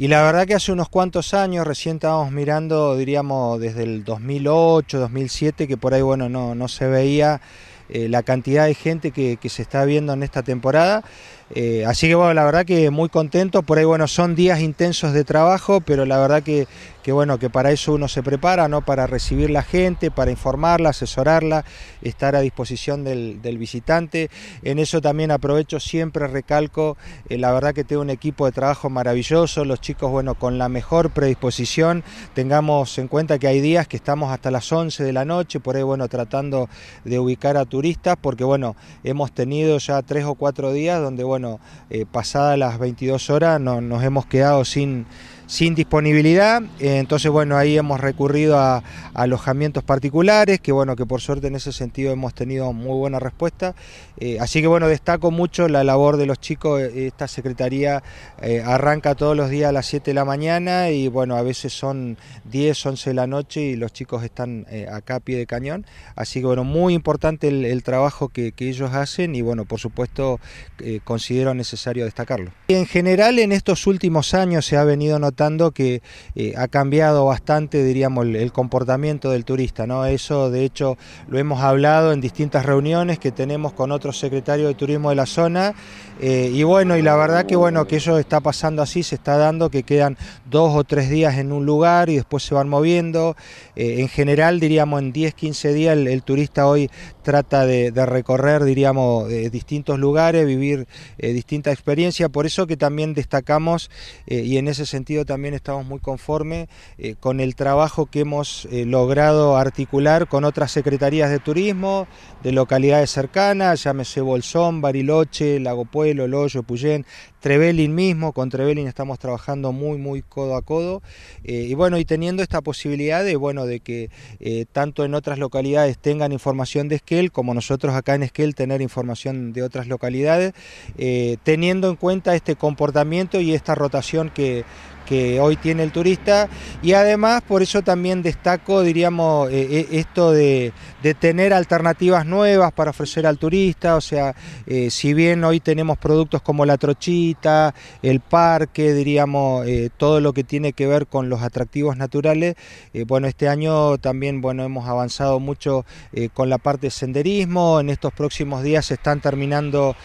Y la verdad que hace unos cuantos años, recién estábamos mirando, diríamos desde el 2008, 2007, que por ahí bueno no, no se veía eh, la cantidad de gente que, se está viendo en esta temporada. Eh, así que bueno, la verdad que muy contento, por ahí bueno, son días intensos de trabajo, pero la verdad que, bueno, que para eso uno se prepara, ¿no? Para recibir la gente, para informarla, asesorarla, estar a disposición del, visitante. En eso también aprovecho, siempre recalco, eh, la verdad que tengo un equipo de trabajo maravilloso, los chicos, bueno, con la mejor predisposición, tengamos en cuenta que hay días que estamos hasta las 11 de la noche, por ahí bueno, tratando de ubicar a tu turistas, porque bueno, hemos tenido ya tres o cuatro días donde, bueno, eh, pasadas las 22 horas no, nos hemos quedado sin sin disponibilidad, eh, entonces bueno, ahí hemos recurrido a, alojamientos particulares, que bueno, que por suerte en ese sentido hemos tenido muy buena respuesta, eh, así que bueno, destaco mucho la labor de los chicos, esta secretaría eh, arranca todos los días a las 7 de la mañana y bueno, a veces son 10, 11 de la noche y los chicos están acá a pie de cañón, así que bueno, muy importante el, trabajo que, que, ellos hacen y bueno, por supuesto considero necesario destacarlo. En general en estos últimos años se ha venido notando que eh, ha cambiado bastante, diríamos, el, comportamiento del turista, ¿no? Eso, de hecho, lo hemos hablado en distintas reuniones que tenemos con otros secretarios de turismo de la zona eh, y bueno, y la verdad que bueno, que eso está pasando así, se está dando que quedan dos o tres días en un lugar y después se van moviendo. Eh, en general, diríamos, en 10, 15 días el, turista hoy trata de, recorrer, diríamos, distintos lugares, vivir distintas experiencias, por eso que también destacamos y en ese sentido también estamos muy conformes eh, con el trabajo que hemos eh, logrado articular con otras secretarías de turismo de localidades cercanas, llámese Bolsón, Bariloche, Lago Puelo, Loyo, Puyén, Trevelin mismo, con Trevelin estamos trabajando muy, muy codo a codo, eh, y bueno, y teniendo esta posibilidad de, bueno, de que tanto en otras localidades tengan información de Esquel, como nosotros acá en Esquel tener información de otras localidades, teniendo en cuenta este comportamiento y esta rotación que, que hoy tiene el turista y además por eso también destaco, diríamos, eh, eh, esto de, tener alternativas nuevas para ofrecer al turista, o sea, eh, si bien hoy tenemos productos como la trochita, el parque, diríamos, todo lo que tiene que ver con los atractivos naturales, bueno, este año también, bueno, hemos avanzado mucho con la parte de senderismo, en estos próximos días se están terminando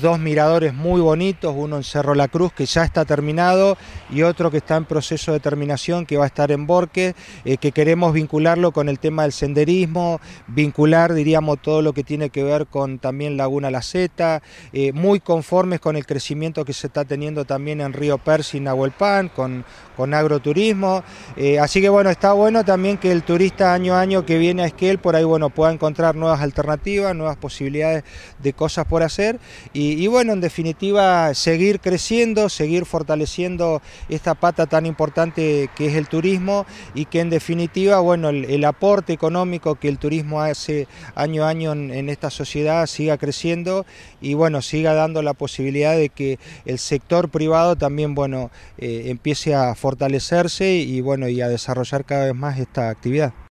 dos miradores muy bonitos, uno en Cerro La Cruz que ya está terminado y otro que está en proceso de terminación, que va a estar en Borque, eh, que queremos vincularlo con el tema del senderismo, vincular, diríamos, todo lo que tiene que ver con también Laguna La Zeta, eh, muy conformes con el crecimiento que se está teniendo también en Río Persi, Nahuelpan, con, con agroturismo. Eh, así que bueno, está bueno también que el turista año a año que viene a Esquel, por ahí, bueno, pueda encontrar nuevas alternativas, nuevas posibilidades de cosas por hacer. Y, bueno, en definitiva, seguir creciendo, seguir fortaleciendo esta pata tan importante que es el turismo y que en definitiva, bueno, el, aporte económico que el turismo hace año a año en, esta sociedad siga creciendo y bueno, siga dando la posibilidad de que el sector privado también, bueno, eh, empiece a fortalecerse y bueno, y a desarrollar cada vez más esta actividad.